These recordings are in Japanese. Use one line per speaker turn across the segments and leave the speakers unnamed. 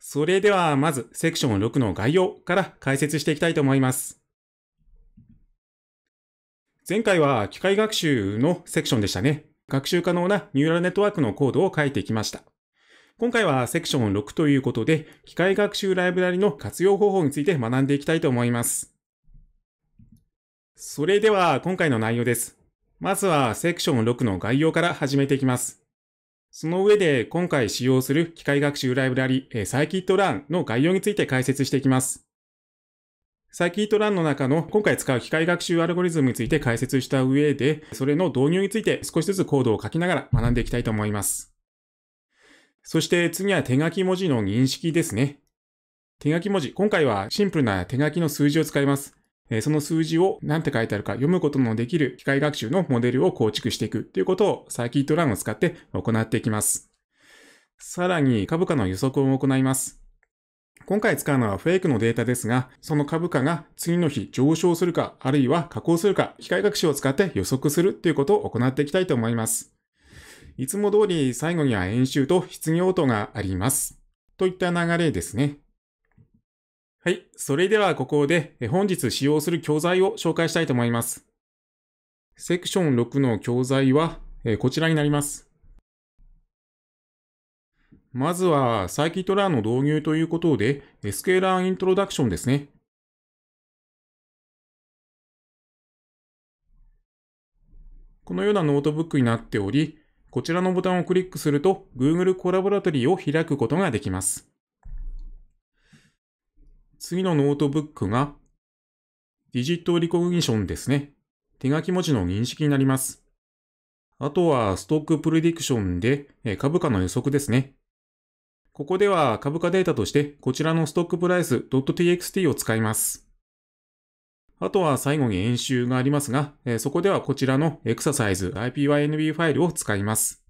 それではまずセクション6の概要から解説していきたいと思います。前回は機械学習のセクションでしたね。学習可能なニューラルネットワークのコードを書いていきました。今回はセクション6ということで、機械学習ライブラリの活用方法について学んでいきたいと思います。それでは今回の内容です。まずはセクション6の概要から始めていきます。その上で今回使用する機械学習ライブラリ、サイキットランの概要について解説していきます。サイキットランの中の今回使う機械学習アルゴリズムについて解説した上で、それの導入について少しずつコードを書きながら学んでいきたいと思います。そして次は手書き文字の認識ですね。手書き文字。今回はシンプルな手書きの数字を使います。えその数字を何て書いてあるか読むことのできる機械学習のモデルを構築していくということをサーキットランを使って行っていきます。さらに株価の予測を行います。今回使うのはフェイクのデータですが、その株価が次の日上昇するか、あるいは下降するか、機械学習を使って予測するということを行っていきたいと思います。いつも通り最後には演習と失業応答があります。といった流れですね。はい。それではここで本日使用する教材を紹介したいと思います。セクション6の教材はこちらになります。まずはサイキットラーの導入ということで、スケーラーイントロダクションですね。このようなノートブックになっており、こちらのボタンをクリックすると Google コラボラトリーを開くことができます。次のノートブックが、ディジットリコグニションですね。手書き文字の認識になります。あとは、ストックプレディクションで、株価の予測ですね。ここでは株価データとして、こちらのストックプライス .txt を使います。あとは最後に演習がありますが、そこではこちらのエクササイズ IPYNB ファイルを使います。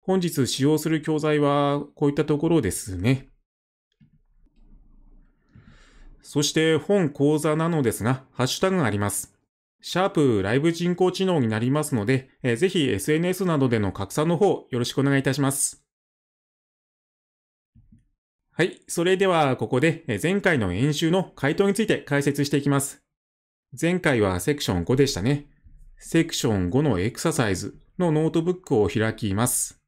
本日使用する教材はこういったところですね。そして本講座なのですが、ハッシュタグがあります。シャープライブ人工知能になりますので、えー、ぜひ SNS などでの拡散の方よろしくお願いいたします。はい。それではここで前回の演習の回答について解説していきます。前回はセクション5でしたね。セクション5のエクササイズのノートブックを開きます。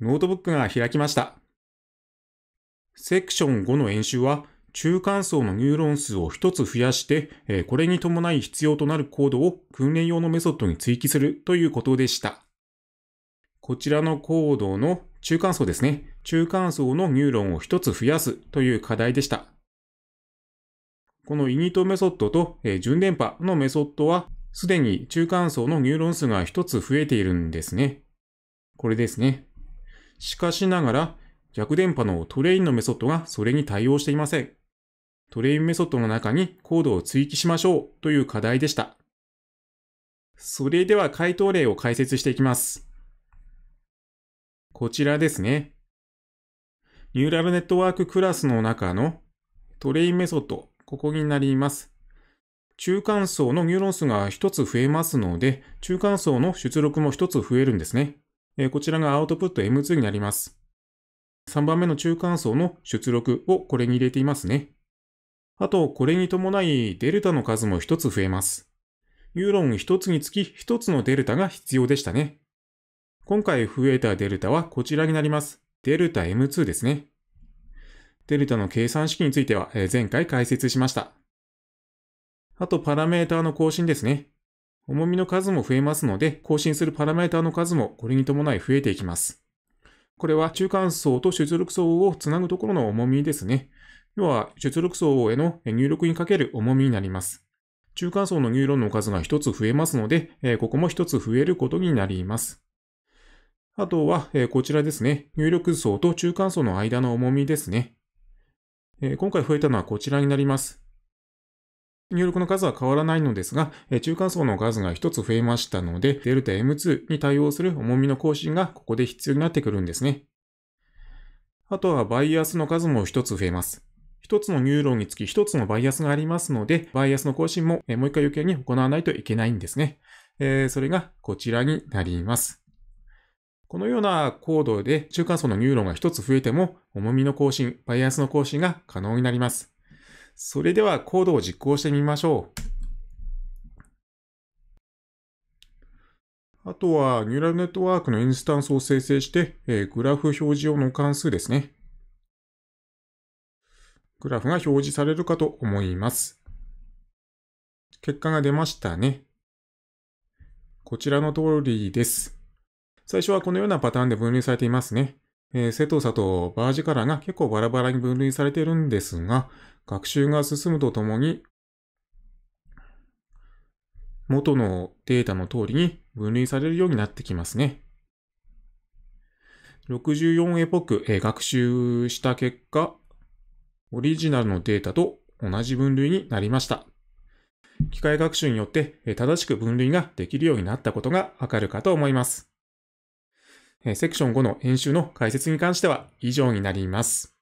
ノートブックが開きました。セクション5の演習は、中間層のニューロン数を1つ増やして、これに伴い必要となるコードを訓練用のメソッドに追記するということでした。こちらのコードの中間層ですね。中間層のニューロンを1つ増やすという課題でした。このイニットメソッドと順電波のメソッドは、すでに中間層のニューロン数が1つ増えているんですね。これですね。しかしながら、逆電波のトレインのメソッドがそれに対応していません。トレインメソッドの中にコードを追記しましょうという課題でした。それでは回答例を解説していきます。こちらですね。ニューラルネットワーククラスの中のトレインメソッド、ここになります。中間層のニューロン数が1つ増えますので、中間層の出力も1つ増えるんですね。えこちらがアウトプット M2 になります。3番目の中間層の出力をこれに入れていますね。あと、これに伴いデルタの数も1つ増えます。ユーロン1つにつき1つのデルタが必要でしたね。今回増えたデルタはこちらになります。デルタ M2 ですね。デルタの計算式については前回解説しました。あとパラメータの更新ですね。重みの数も増えますので、更新するパラメータの数もこれに伴い増えていきます。これは中間層と出力層をつなぐところの重みですね。要は出力層への入力にかける重みになります。中間層のニューロンの数が1つ増えますので、ここも1つ増えることになります。あとは、こちらですね。入力層と中間層の間の重みですね。今回増えたのはこちらになります。入力の数は変わらないのですが、中間層の数が1つ増えましたので、デルタ M2 に対応する重みの更新がここで必要になってくるんですね。あとはバイアスの数も1つ増えます。1つのニューロンにつき1つのバイアスがありますので、バイアスの更新ももう1回余計に行わないといけないんですね。えー、それがこちらになります。このようなコードで中間層のニューロンが1つ増えても、重みの更新、バイアスの更新が可能になります。それではコードを実行してみましょう。あとは、ニューラルネットワークのインスタンスを生成して、えー、グラフ表示用の関数ですね。グラフが表示されるかと思います。結果が出ましたね。こちらの通りです。最初はこのようなパターンで分類されていますね。えー、正当さとバージカラーが結構バラバラに分類されているんですが、学習が進むとともに、元のデータの通りに分類されるようになってきますね。64エポック、えー、学習した結果、オリジナルのデータと同じ分類になりました。機械学習によって正しく分類ができるようになったことがわかるかと思います。セクション5の演習の解説に関しては以上になります。